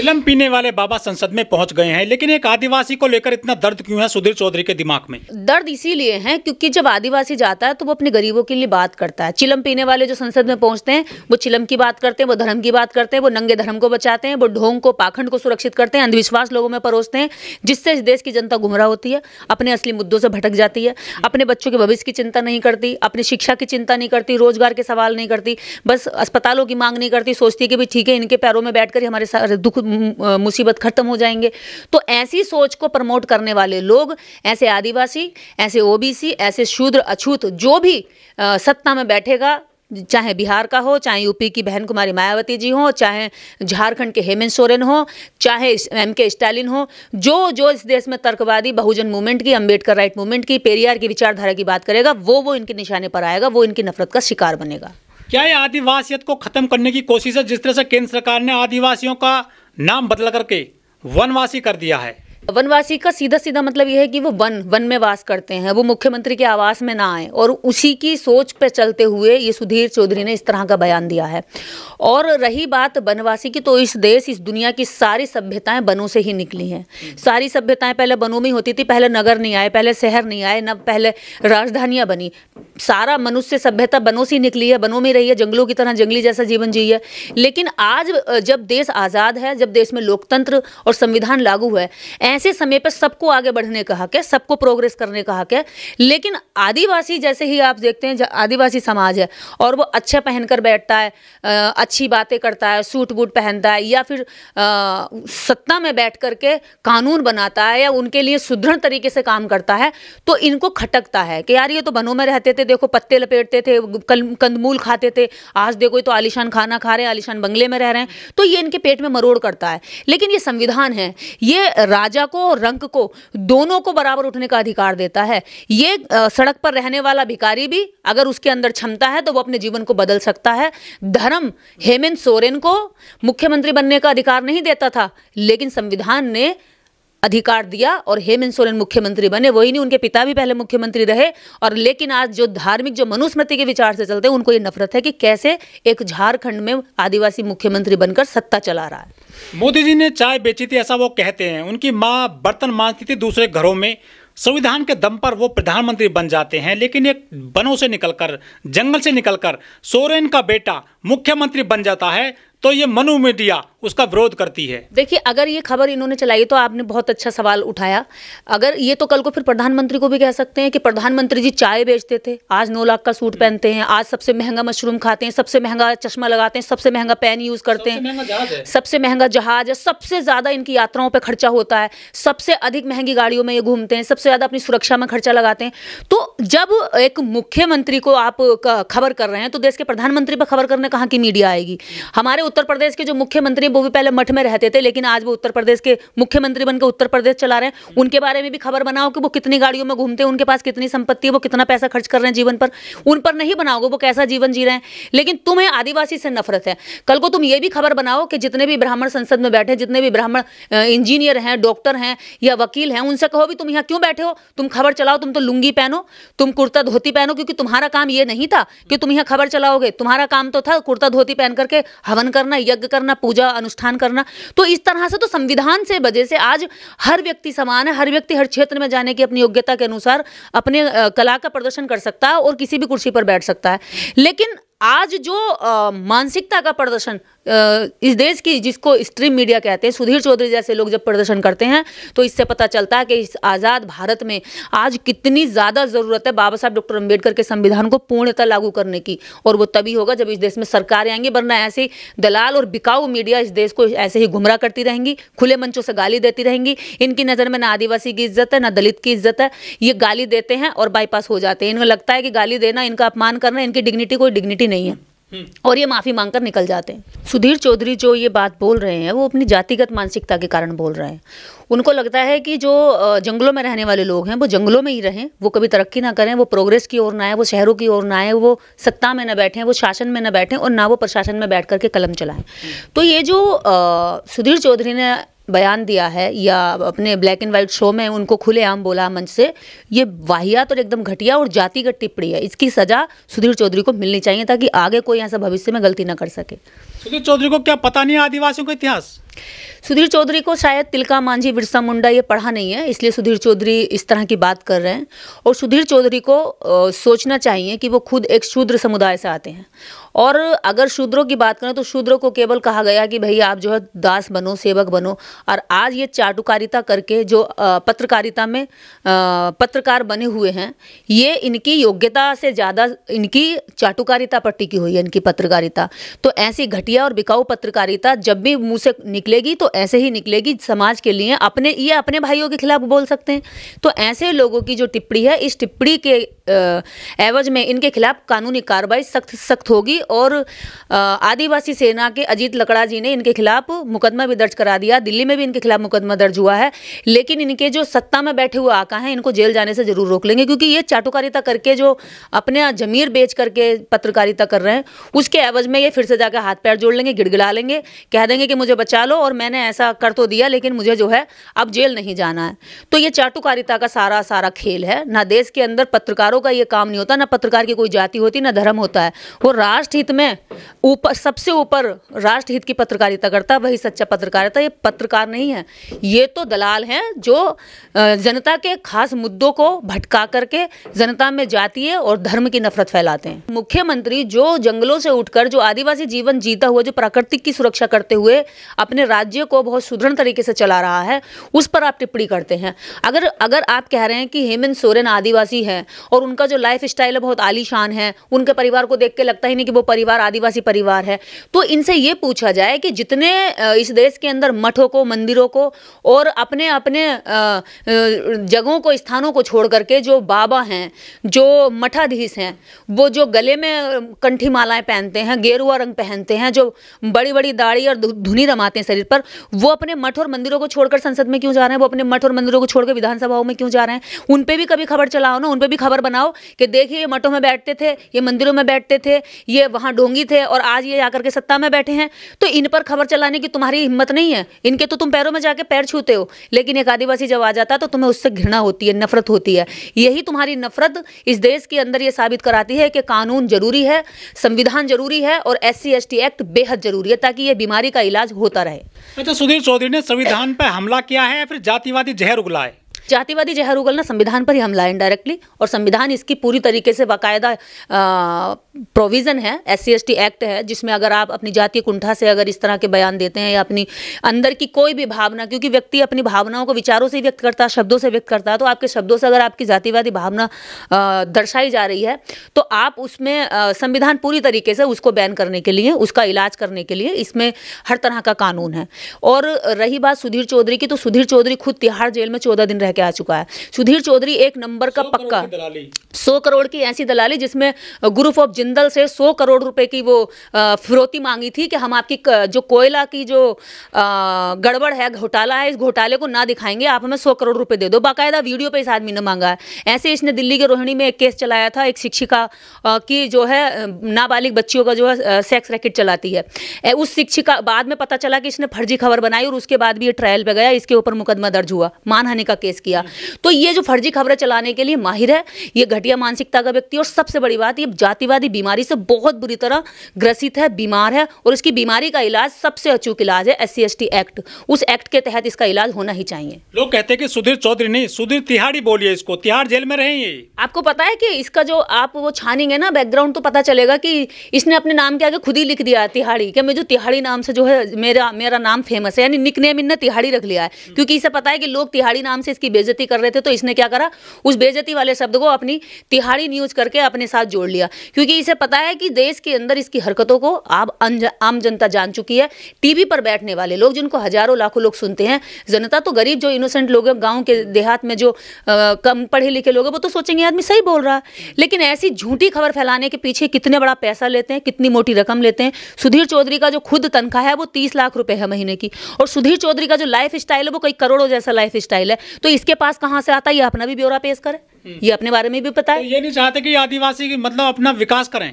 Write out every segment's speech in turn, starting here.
इलम पीने वाले बाबा संसद में पहुंच गए हैं लेकिन एक आदिवासी को लेकर इतना दर्द क्यों है सुधीर चौधरी के दिमाग में दर्द इसीलिए है क्योंकि जब आदिवासी जाता है तो वो अपने गरीबों के लिए बात करता है चिलम पीने वाले जो संसद में पहुंचते हैं वो चिलम की बात करते हैं वो धर्म की बात करते हैं वो नंगे धर्म को बचाते हैं वो ढोंग को पाखंड को सुरक्षित करते हैं अंधविश्वास लोगों में परोसते हैं जिससे इस देश की जनता गुमराह होती है अपने असली मुद्दों से भटक जाती है अपने बच्चों के भविष्य की चिंता नहीं करती अपनी शिक्षा की चिंता नहीं करती रोजगार के सवाल नहीं करती बस अस्पतालों की मांग नहीं करती सोचती कि भाई ठीक है इनके पैरों में बैठकर हमारे दुख मुसीबत ख़त्म हो जाएंगे तो ऐसी सोच को प्रमोट करने वाले लोग ऐसे आदिवासी ऐसे ओबीसी ऐसे शूद्र अछूत जो भी सत्ता में बैठेगा चाहे बिहार का हो चाहे यूपी की बहन कुमारी मायावती जी हो चाहे झारखंड के हेमंत सोरेन हो चाहे एम के स्टालिन हो जो जो इस देश में तर्कवादी बहुजन मूवमेंट की अंबेडकर राइट मूवमेंट की पेरियार की विचारधारा की बात करेगा वो वो इनके निशाने पर आएगा वो इनकी नफरत का शिकार बनेगा क्या ये आदिवासियत को खत्म करने की कोशिश है जिस तरह से केंद्र सरकार ने आदिवासियों का नाम बदल करके वनवासी कर दिया है वनवासी का सीधा सीधा मतलब यह है कि वो वन वन में वास करते हैं वो मुख्यमंत्री के आवास में ना आए और उसी की सोच पर चलते हुए ये सुधीर चौधरी ने इस तरह का बयान दिया है और रही बात वनवासी की तो इस देश इस दुनिया की सारी सभ्यताएं बनों से ही निकली हैं सारी सभ्यताएं पहले बनों में होती थी पहले नगर नहीं आए पहले शहर नहीं आए न पहले राजधानियाँ बनी सारा मनुष्य सभ्यता बनों से निकली है बनों में रही है जंगलों की तरह जंगली जैसा जीवन जी है लेकिन आज जब देश आज़ाद है जब देश में लोकतंत्र और संविधान लागू है ऐसे समय पर सबको आगे बढ़ने का हक है सबको प्रोग्रेस करने का हक है लेकिन आदिवासी जैसे ही आप देखते हैं आदिवासी समाज है और वो अच्छा पहनकर बैठता है अच्छी बातें करता है सूट बूट पहनता है या फिर सत्ता में बैठ करके कानून बनाता है या उनके लिए सुदृढ़ तरीके से काम करता है तो इनको खटकता है कि यार ये तो बनों में रहते थे देखो पत्ते लपेटते थे कंदमूल खाते थे आज देखो ये तो आलिशान खाना खा रहे हैं आलिशान बंगले में रह रहे हैं तो ये इनके पेट में मरोड़ करता है लेकिन ये संविधान है ये राजा को रंग को दोनों को बराबर उठने का अधिकार देता है ये सड़क पर रहने वाला भिकारी भी अगर उसके अंदर क्षमता है तो वो अपने जीवन को बदल सकता है धर्म हेमंत सोरेन को मुख्यमंत्री बनने का अधिकार नहीं देता था लेकिन संविधान ने अधिकार दिया और हेमंत सोरेन मुख्यमंत्री बने वही नहीं उनके पिता भी पहले मुख्यमंत्री रहे और लेकिन आज जो धार्मिक जो मनुस्मृति के विचार से चलते हैं उनको ये नफरत है कि कैसे एक झारखंड में आदिवासी मुख्यमंत्री बनकर सत्ता चला रहा है मोदी जी ने चाय बेची थी ऐसा वो कहते हैं उनकी माँ बर्तन मांगती थी दूसरे घरों में संविधान के दम पर वो प्रधानमंत्री बन जाते हैं लेकिन एक बनों से निकलकर जंगल से निकलकर सोरेन का बेटा मुख्यमंत्री बन जाता है तो ये मनु मीडिया उसका विरोध करती है देखिए अगर ये खबर इन्होंने चलाई तो आपने बहुत अच्छा सवाल उठाया अगर ये तो कल को फिर प्रधानमंत्री को भी कह सकते हैं कि प्रधानमंत्री जी चाय बेचते थे आज नौ लाख का सूट हम्म। पहनते हैं आज सबसे महंगा मशरूम खाते हैं सबसे महंगा चश्मा लगाते हैं सबसे महंगा पेन यूज करते हैं सबसे महंगा जहाज है सबसे ज्यादा इनकी यात्राओं पर खर्चा होता है सबसे अधिक महंगी गाड़ियों में ये घूमते हैं सबसे ज्यादा अपनी सुरक्षा में खर्चा लगाते हैं तो जब एक मुख्यमंत्री को आप खबर कर रहे हैं तो देश के प्रधानमंत्री पर खबर करने कहा की मीडिया आएगी हमारे उत्तर प्रदेश के जो मुख्यमंत्री वो भी पहले मठ में रहते थे लेकिन आज वो उत्तर प्रदेश के मुख्यमंत्री बनकर उत्तर प्रदेश चला रहे हैं उनके बारे में भी खबर बनाओ कि वो कितनी गाड़ियों में घूमते हैं उनके पास कितनी संपत्ति है वो कितना पैसा खर्च कर रहे हैं जीवन पर उन पर नहीं बनाओगे वो कैसा जीवन जी रहे हैं लेकिन तुम्हें आदिवासी से नफरत है कल को तुम ये भी खबर बनाओ कि जितने भी ब्राह्मण संसद में बैठे जितने भी ब्राह्मण इंजीनियर हैं डॉक्टर हैं या वकील हैं उनसे कहो भी तुम यहाँ क्यों बैठे हो तुम खबर चलाओ तुम तो लुंगी पहनो तुम कुर्ता धोती पहनो क्योंकि तुम्हारा काम ये नहीं था कि तुम यहाँ खबर चलाओगे तुम्हारा काम तो था कुर्ता धोती पहन करके हवन करना यज्ञ करना पूजा अनुष्ठान करना तो इस तरह से तो संविधान से वजह से आज हर व्यक्ति समान है हर व्यक्ति हर क्षेत्र में जाने की अपनी योग्यता के अनुसार अपने कला का प्रदर्शन कर सकता है और किसी भी कुर्सी पर बैठ सकता है लेकिन आज जो मानसिकता का प्रदर्शन इस देश की जिसको स्ट्रीम मीडिया कहते हैं सुधीर चौधरी जैसे लोग जब प्रदर्शन करते हैं तो इससे पता चलता है कि इस आज़ाद भारत में आज कितनी ज़्यादा ज़रूरत है बाबा साहब डॉक्टर अम्बेडकर के संविधान को पूर्णतः लागू करने की और वो तभी होगा जब इस देश में सरकारें आएंगी वरना ऐसे ही दलाल और बिकाऊ मीडिया इस देश को ऐसे ही गुमराह करती रहेंगी खुले मंचों से गाली देती रहेंगी इनकी नज़र में ना आदिवासी की इज्जत है ना दलित की इज्जत है ये गाली देते हैं और बाईपास हो जाते हैं इनको लगता है कि गाली देना इनका अपमान करना इनकी डिग्निटी कोई डिग्निटी होती नहीं है और ये माफ़ी मांगकर निकल जाते हैं सुधीर चौधरी जो ये बात बोल रहे हैं वो अपनी जातिगत मानसिकता के कारण बोल रहे हैं उनको लगता है कि जो जंगलों में रहने वाले लोग हैं वो जंगलों में ही रहें वो कभी तरक्की ना करें वो प्रोग्रेस की ओर ना आए वो शहरों की ओर ना आए वो सत्ता में ना बैठें वो शासन में ना बैठें और ना वो प्रशासन में बैठ करके कलम चलाएं तो ये जो सुधीर चौधरी ने बयान दिया है या अपने ब्लैक एंड वाइट शो में उनको खुलेआम बोला मंच से ये वाहियात और एकदम घटिया और जातिगत टिप्पणी है इसकी सजा सुधीर चौधरी को मिलनी चाहिए ताकि आगे कोई ऐसा भविष्य में गलती ना कर सके सुधीर चौधरी को क्या पता नहीं है आदिवासियों का इतिहास सुधीर चौधरी को शायद तिलका मांझी बिरसा मुंडा ये पढ़ा नहीं है इसलिए सुधीर चौधरी इस तरह की बात कर रहे हैं और सुधीर चौधरी को सोचना चाहिए कि वो खुद एक शूद्र समुदाय से आते हैं और अगर शूद्रों की बात करें तो शूद्रों को केवल कहा गया कि भई आप जो है दास बनो सेवक बनो और आज ये चाटुकारिता करके जो पत्रकारिता में पत्रकार बने हुए हैं ये इनकी योग्यता से ज़्यादा इनकी चाटुकारिता पर टिकी हुई है इनकी पत्रकारिता तो ऐसी घटिया और बिकाऊ पत्रकारिता जब भी मुँह से निकलेगी तो ऐसे ही निकलेगी समाज के लिए अपने ये अपने भाइयों के खिलाफ बोल सकते हैं तो ऐसे लोगों की जो टिप्पणी है इस टिप्पणी के एवज में इनके खिलाफ कानूनी कार्रवाई सख्त सख्त होगी और आदिवासी सेना के अजीत लकड़ा जी ने इनके खिलाफ मुकदमा भी दर्ज करा दिया दिल्ली में भी इनके खिलाफ मुकदमा दर्ज हुआ है लेकिन इनके जो सत्ता में बैठे हुए आका हैं इनको जेल जाने से जरूर रोक लेंगे क्योंकि ये चाटुकारिता करके जो अपने जमीर बेच करके पत्रकारिता कर रहे हैं उसके एवज में ये फिर से जाकर हाथ पैर जोड़ लेंगे गिड़गिड़ा लेंगे कह देंगे कि मुझे बचा लो और मैंने ऐसा कर तो दिया लेकिन मुझे जो है अब जेल नहीं जाना है तो ये चाटुकारिता का सारा सारा खेल है ना देश के अंदर पत्रकारों का ये काम नहीं होता ना पत्रकार की कोई जाति होती ना धर्म होता है वो राष्ट्र राष्ट्रहित में ऊपर सबसे ऊपर राष्ट्रहित की पत्रकारिता करता वही सच्चा पत्रकारिता तो ये पत्रकार नहीं है ये तो दलाल हैं जो जनता के खास मुद्दों को भटका करके जनता में जातीय और धर्म की नफरत फैलाते हैं मुख्यमंत्री जो जंगलों से उठकर जो आदिवासी जीवन जीता हुआ जो प्राकृतिक की सुरक्षा करते हुए अपने राज्य को बहुत सुदृढ़ तरीके से चला रहा है उस पर आप टिप्पणी करते हैं अगर अगर आप कह रहे हैं कि हेमंत सोरेन आदिवासी है और उनका जो लाइफ स्टाइल है बहुत आलीशान है उनके परिवार को देख के लगता ही नहीं कि वो परिवार आदिवासी परिवार है तो इनसे ये पूछा जाए कि जितने इस देश के अंदर मठों को मंदिरों को और अपने अपने जगहों को स्थानों को छोड़ करके जो बाबा हैं जो मठाधीश हैं वो जो गले में कंठी मालाएं पहनते हैं गेरुआ रंग पहनते हैं जो बड़ी बड़ी दाढ़ी और धुनी रमाते हैं शरीर पर वो अपने मठ और मंदिरों को छोड़कर संसद में क्यों जा रहे हैं वो अपने मठ और मंदिरों को छोड़कर विधानसभाओं में क्यों जा रहे हैं उन पर भी कभी खबर चलाओ ना उन पर भी खबर बनाओ कि देखिए ये मठों में बैठते थे ये मंदिरों में बैठते थे ये वहां डोंगी थे और आज ये आकर के सत्ता में बैठे हैं तो इन पर खबर चलाने की तुम्हारी हिम्मत नहीं है इनके तो तुम पैरों में जाके पैर छूते हो लेकिन एक आदिवासी जब आ जाता तो तुम्हें उससे घृणा होती है नफरत होती है यही तुम्हारी नफरत इस देश के अंदर ये साबित कराती है कि कानून जरूरी है संविधान जरूरी है और एस सी एक्ट बेहद जरूरी है ताकि ये बीमारी का इलाज होता रहे अच्छा सुधीर चौधरी ने संविधान पर हमला किया है या फिर जातिवादी जहर उगला है जातिवादी जहर ना संविधान पर ही हमला है इनडायरेक्टली और संविधान इसकी पूरी तरीके से बाकायदा प्रोविज़न है एस सी एक्ट है जिसमें अगर आप अपनी जातीय कुंठा से अगर इस तरह के बयान देते हैं या अपनी अंदर की कोई भी भावना क्योंकि व्यक्ति अपनी भावनाओं को विचारों से व्यक्त करता है शब्दों से व्यक्त करता है तो आपके शब्दों से अगर आपकी जातिवादी भावना दर्शाई जा रही है तो आप उसमें संविधान पूरी तरीके से उसको बैन करने के लिए उसका इलाज करने के लिए इसमें हर तरह का कानून है और रही बात सुधीर चौधरी की तो सुधीर चौधरी खुद तिहाड़ जेल में चौदह दिन रह करके आ चुका है सुधीर चौधरी एक नंबर का पक्का सौ करोड़ की ऐसी दलाली जिसमें ग्रुप ऑफ जिंदल से सौ करोड़ रुपए की वो फिरौती मांगी थी कि हम आपकी जो कोयला की जो गड़बड़ है घोटाला है इस घोटाले को ना दिखाएंगे आप हमें सौ करोड़ रुपए दे दो बाकायदा वीडियो पे इस आदमी ने मांगा है ऐसे इसने दिल्ली के रोहिणी में एक केस चलाया था एक शिक्षिका की जो है नाबालिग बच्चियों का जो है सेक्स रैकेट चलाती है उस शिक्षिका बाद में पता चला कि इसने फर्जी खबर बनाई और उसके बाद भी ये ट्रायल पर गया इसके ऊपर मुकदमा दर्ज हुआ मानहानि का केस किया तो ये जो फर्जी खबरें चलाने के लिए माहिर है ये घटिया मानसिकता का व्यक्ति और सबसे बड़ी बात ये जातिवादी बीमारी से बहुत बुरी तरह ग्रसित है बीमार है और इसकी बीमारी का इलाज सबसे अचूक इलाज है एस सी एक्ट उस एक्ट के तहत इसका इलाज होना ही चाहिए लोग कहते हैं कि सुधीर चौधरी नहीं सुधीर तिहाड़ी बोलिए इसको तिहाड़ जेल में रहे आपको पता है कि इसका जो आप वो छानेंगे ना बैकग्राउंड तो पता चलेगा कि इसने अपने नाम के आगे खुद ही लिख दिया तिहाड़ी कि मुझे तिहाड़ी नाम से जो है मेरा मेरा नाम फेमस है यानी निकनेम इनने तिहाड़ी रख लिया है क्योंकि इसे पता है कि लोग तिहाड़ी नाम से इसकी बेजती कर रहे थे तो इसने क्या करा उस बेजती वाले शब्द को अपनी तिहाड़ी न्यूज करके अपने साथ जोड़ लिया क्योंकि इसे पता है कि देश के अंदर इसकी हरकतों को आप आम जनता जान चुकी है टीवी पर बैठने वाले लोग जिनको हजारों लाखों लोग सुनते हैं जनता तो गरीब जो इनोसेंट लोग हैं गाँव के देहात में जो कम पढ़े लिखे लोग हैं वो तो सोचेंगे आदमी सही बोल रहा है लेकिन ऐसी झूठी खबर फैलाने के पीछे कितने बड़ा पैसा लेते हैं कितनी मोटी रकम लेते हैं सुधीर चौधरी का जो खुद तनख्वाह है वो तीस लाख रुपए है महीने की और सुधीर चौधरी का जो लाइफ स्टाइल है वो कई करोड़ों जैसा लाइफ स्टाइल है तो इस इसके पास कहाँ से आता है ये अपना भी ब्यौरा पेश करे ये अपने बारे में भी पता है तो ये नहीं चाहते कि आदिवासी मतलब अपना विकास करें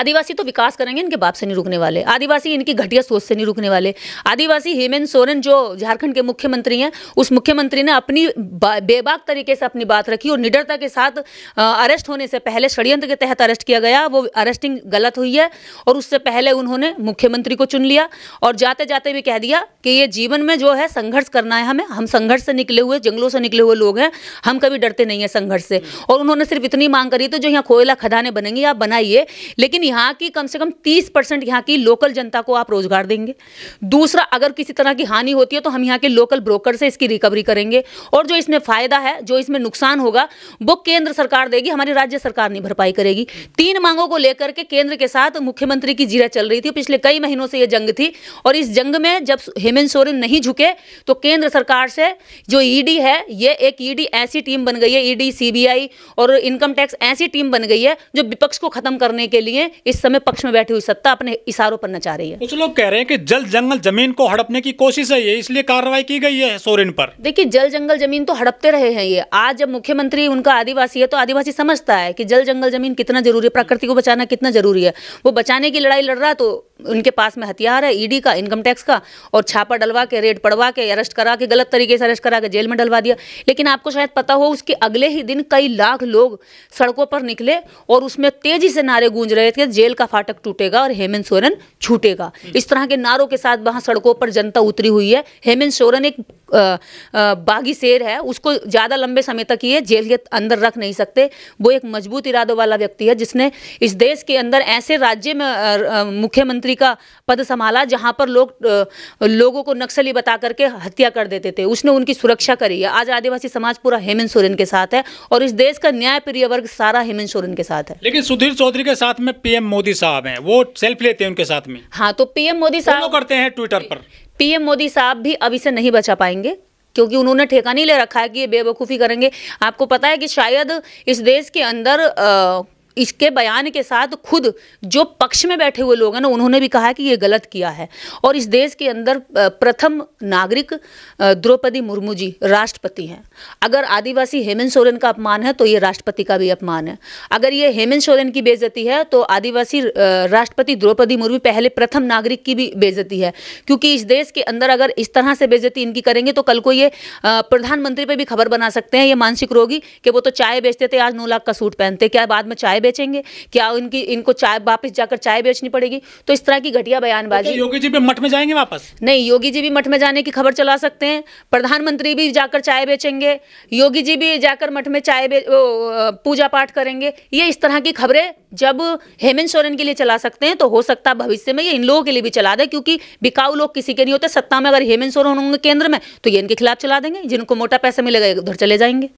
आदिवासी तो विकास करेंगे इनके बाप से नहीं रुकने वाले आदिवासी इनकी घटिया सोच से नहीं रुकने वाले आदिवासी हेमंत सोरेन जो झारखंड के मुख्यमंत्री हैं उस मुख्यमंत्री ने अपनी बेबाक तरीके से अपनी बात रखी और निडरता के साथ अरेस्ट होने से पहले षडयंत्र के तहत अरेस्ट किया गया वो अरेस्टिंग गलत हुई है और उससे पहले उन्होंने मुख्यमंत्री को चुन लिया और जाते जाते भी कह दिया कि ये जीवन में जो है संघर्ष करना है हमें हम संघर्ष से निकले हुए जंगलों से निकले हुए लोग हैं हम कभी डरते नहीं है संघर्ष से और उन्होंने सिर्फ इतनी मांग करी तो जो यहाँ कोयला खदाने बनेंगी आप बनाइए लेकिन यहाँ की कम से कम तीस परसेंट यहाँ की लोकल जनता को आप रोजगार देंगे दूसरा अगर किसी तरह की हानि होती है तो हम यहाँ के लोकल ब्रोकर से इसकी रिकवरी करेंगे और जो इसमें फायदा है जो इसमें नुकसान होगा वो केंद्र सरकार देगी हमारी राज्य सरकार नहीं भरपाई करेगी तीन मांगों को लेकर के केंद्र के साथ मुख्यमंत्री की जीरा चल रही थी पिछले कई महीनों से ये जंग थी और इस जंग में जब हेमंत सोरेन नहीं झुके तो केंद्र सरकार से जो ईडी e है ये एक ईडी e ऐसी टीम बन गई है ईडी e सीबीआई और इनकम टैक्स ऐसी टीम बन गई है जो विपक्ष को खत्म करने के लिए लिए इस समय पक्ष में बैठी हुई सत्ता अपने इशारों पर नचा रही है कुछ लोग कह रहे हैं कि जल जंगल जमीन को हड़पने की कोशिश है ये इसलिए कार्रवाई की गई है सोरेन पर देखिए जल जंगल जमीन तो हड़पते रहे हैं ये आज जब मुख्यमंत्री उनका आदिवासी है तो आदिवासी समझता है की जल जंगल जमीन कितना जरूरी है प्रकृति को बचाना कितना जरूरी है वो बचाने की लड़ाई लड़ रहा तो उनके पास में हथियार है ईडी e का इनकम टैक्स का और छापा डलवा के रेड पड़वा के अरेस्ट करा के गलत तरीके से अरेस्ट करा के जेल में डलवा दिया लेकिन आपको शायद पता हो उसके अगले ही दिन कई लाख लोग सड़कों पर निकले और उसमें तेजी से नारे गूंज रहे थे जेल का फाटक टूटेगा और हेमंत सोरेन छूटेगा इस तरह के नारों के साथ वहां सड़कों पर जनता उतरी हुई है हेमंत सोरेन एक बागी शेर है उसको ज़्यादा लंबे समय तक ये जेल के अंदर रख नहीं सकते वो एक मजबूत इरादों वाला व्यक्ति है जिसने इस देश के अंदर ऐसे राज्य में मुख्यमंत्री मुख्यमंत्री का पद संभाला जहां पर लोग लोगों को नक्सली बता करके हत्या कर देते थे उसने उनकी सुरक्षा करी है आज आदिवासी समाज पूरा हेमंत सोरेन के साथ है और इस देश का न्याय प्रिय वर्ग सारा हेमंत सोरेन के साथ है लेकिन सुधीर चौधरी के साथ में पीएम मोदी साहब है वो सेल्फ लेते हैं उनके साथ में हाँ तो पीएम मोदी साहब करते हैं ट्विटर पर पीएम मोदी साहब भी अभी से नहीं बचा पाएंगे क्योंकि उन्होंने ठेका नहीं ले रखा है कि ये बेवकूफ़ी करेंगे आपको पता है कि शायद इस देश के अंदर आ, इसके बयान के साथ खुद जो पक्ष में बैठे हुए लोग हैं ना उन्होंने भी कहा कि ये गलत किया है और इस देश के अंदर प्रथम नागरिक द्रौपदी मुर्मू जी राष्ट्रपति हैं अगर आदिवासी हेमंत सोरेन का अपमान है तो ये राष्ट्रपति का भी अपमान है अगर ये हेमंत सोरेन की बेजती है तो आदिवासी राष्ट्रपति द्रौपदी मुर्मू पहले प्रथम नागरिक की भी बेजती है क्योंकि इस देश के अंदर अगर इस तरह से बेजती इनकी करेंगे तो कल को ये प्रधानमंत्री पर भी खबर बना सकते हैं ये मानसिक रोगी कि वो तो चाय बेचते थे आज नौ लाख का सूट पहनते क्या बाद में चाय बेचेंगे क्या उनकी इनको चाय वापस जाकर चाय बेचनी पड़ेगी तो इस तरह की घटिया बयानबाजी तो योगी जी भी मठ में जाएंगे वापस नहीं योगी जी भी मठ में जाने की खबर चला सकते हैं प्रधानमंत्री भी जाकर चाय बेचेंगे योगी जी भी जाकर मठ में चाय पूजा पाठ करेंगे ये इस तरह की खबरें जब हेमंत सोरेन के लिए चला सकते हैं तो हो सकता है भविष्य में ये इन लोगों के लिए भी चला दे क्योंकि बिकाऊ लोग किसी के नहीं होते सत्ता में अगर हेमंत सोरेन होंगे केंद्र में तो ये इनके खिलाफ चला देंगे जिनको मोटा पैसा मिलेगा उधर चले जाएंगे